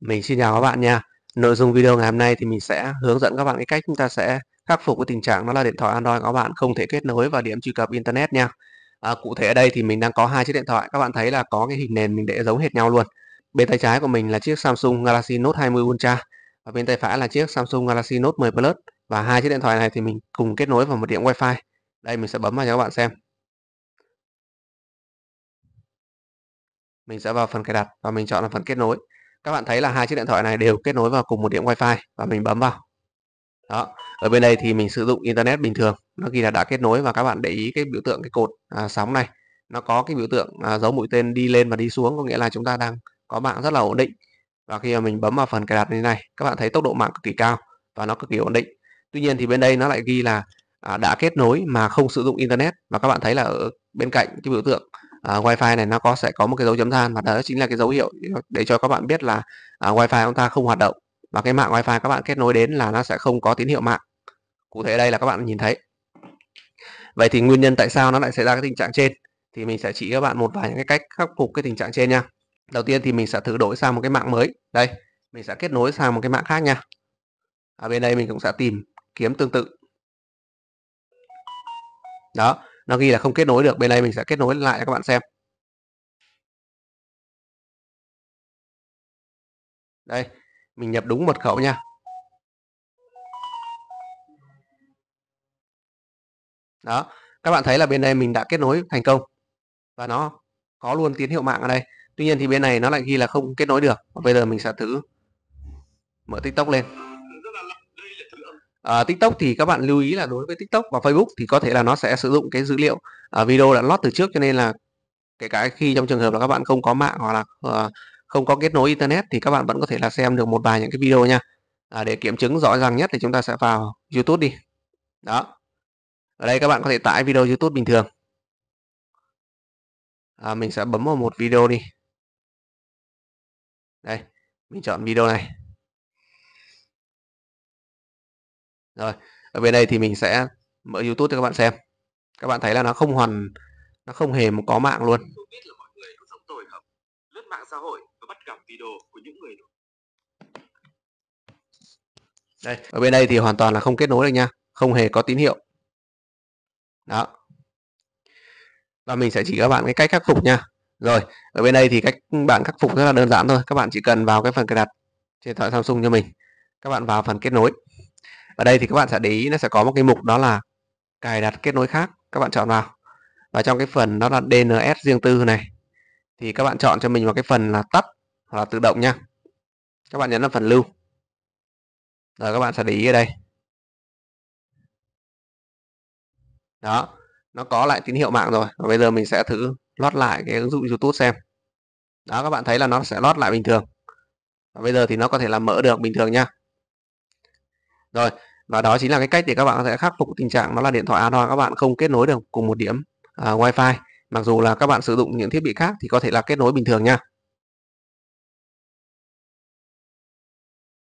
Mình xin chào các bạn nha. Nội dung video ngày hôm nay thì mình sẽ hướng dẫn các bạn cái cách chúng ta sẽ khắc phục cái tình trạng đó là điện thoại Android của các bạn không thể kết nối vào điểm truy cập internet nha. À, cụ thể ở đây thì mình đang có hai chiếc điện thoại. Các bạn thấy là có cái hình nền mình để giống hệt nhau luôn. Bên tay trái của mình là chiếc Samsung Galaxy Note 20 Ultra và bên tay phải là chiếc Samsung Galaxy Note 10 Plus và hai chiếc điện thoại này thì mình cùng kết nối vào một điểm Wi-Fi. Đây mình sẽ bấm vào cho các bạn xem. Mình sẽ vào phần cài đặt và mình chọn là phần kết nối các bạn thấy là hai chiếc điện thoại này đều kết nối vào cùng một điểm wifi và mình bấm vào đó ở bên đây thì mình sử dụng internet bình thường nó ghi là đã kết nối và các bạn để ý cái biểu tượng cái cột à, sóng này nó có cái biểu tượng à, dấu mũi tên đi lên và đi xuống có nghĩa là chúng ta đang có mạng rất là ổn định và khi mà mình bấm vào phần cài đặt như này các bạn thấy tốc độ mạng cực kỳ cao và nó cực kỳ ổn định tuy nhiên thì bên đây nó lại ghi là à, đã kết nối mà không sử dụng internet và các bạn thấy là ở bên cạnh cái biểu tượng uh, wifi này nó có sẽ có một cái dấu chấm than và đó chính là cái dấu hiệu để cho các bạn biết là uh, wifi chúng ta không hoạt động và cái mạng wifi các bạn kết nối đến là nó sẽ không có tín hiệu mạng cụ thể đây là các bạn nhìn thấy vậy thì nguyên nhân tại sao nó lại xảy ra cái tình trạng trên thì mình sẽ chỉ các bạn một vài những cái cách khắc phục cái tình trạng trên nha đầu tiên thì mình sẽ thử đổi sang một cái mạng mới đây mình sẽ kết nối sang một cái mạng khác nha ở bên đây mình cũng sẽ tìm kiếm tương tự đó nó ghi là không kết nối được bên đây mình sẽ kết nối lại cho các bạn xem đây mình nhập đúng mật khẩu nha đó các bạn thấy là bên đây mình đã kết nối thành công và nó có luôn tín hiệu mạng ở đây tuy nhiên thì bên này nó lại ghi là không kết nối được bây giờ mình sẽ thử mở tiktok lên à, tiktok thì các bạn lưu ý là đối với tiktok và facebook thì có thể là nó sẽ sử dụng cái dữ liệu à, video đã lót từ trước cho nên là kể cả khi trong trường hợp là các bạn không có mạng hoặc là à, không có kết nối internet thì các bạn vẫn có thể là xem được một vài những cái video nha à, để kiểm chứng rõ ràng nhất thì chúng ta sẽ vào youtube đi đó ở đây các bạn có thể tải video youtube bình thường à, mình sẽ bấm vào một video đi đây mình chọn video này rồi ở bên đây thì mình sẽ mở youtube cho các bạn xem các bạn thấy là nó không hoàn nó không hề có mạng luôn đây ở bên đây thì hoàn toàn là không kết nối được nha không hề có tín hiệu đó và mình sẽ chỉ các bạn cái cách khắc phục nha rồi ở bên đây thì cách bạn khắc phục rất là đơn giản thôi các bạn chỉ cần vào cái phần cài đặt trên điện thoại Samsung cho mình các bạn vào phần kết nối ở đây thì các bạn sẽ để ý nó sẽ có một cái mục đó là cài đặt kết nối khác các bạn chọn vào và trong cái phần đó là DNS riêng tư này thì các bạn chọn cho mình vào cái phần là tắt hoặc là tự động nha các bạn nhấn vào phần lưu rồi các bạn sẽ để ý ở đây đó nó có lại tín hiệu mạng rồi và bây giờ mình sẽ thử lót lại cái ứng dụng YouTube xem đó các bạn thấy là nó sẽ lót lại bình thường và bây giờ thì nó có thể là mở được bình thường nha rồi và đó chính là cái cách để các bạn sẽ khắc phục tình trạng đó là điện thoại Android các bạn không kết nối được cùng một điểm uh, à, fi mặc dù là các bạn sử dụng những thiết bị khác thì có thể là kết nối bình thường nha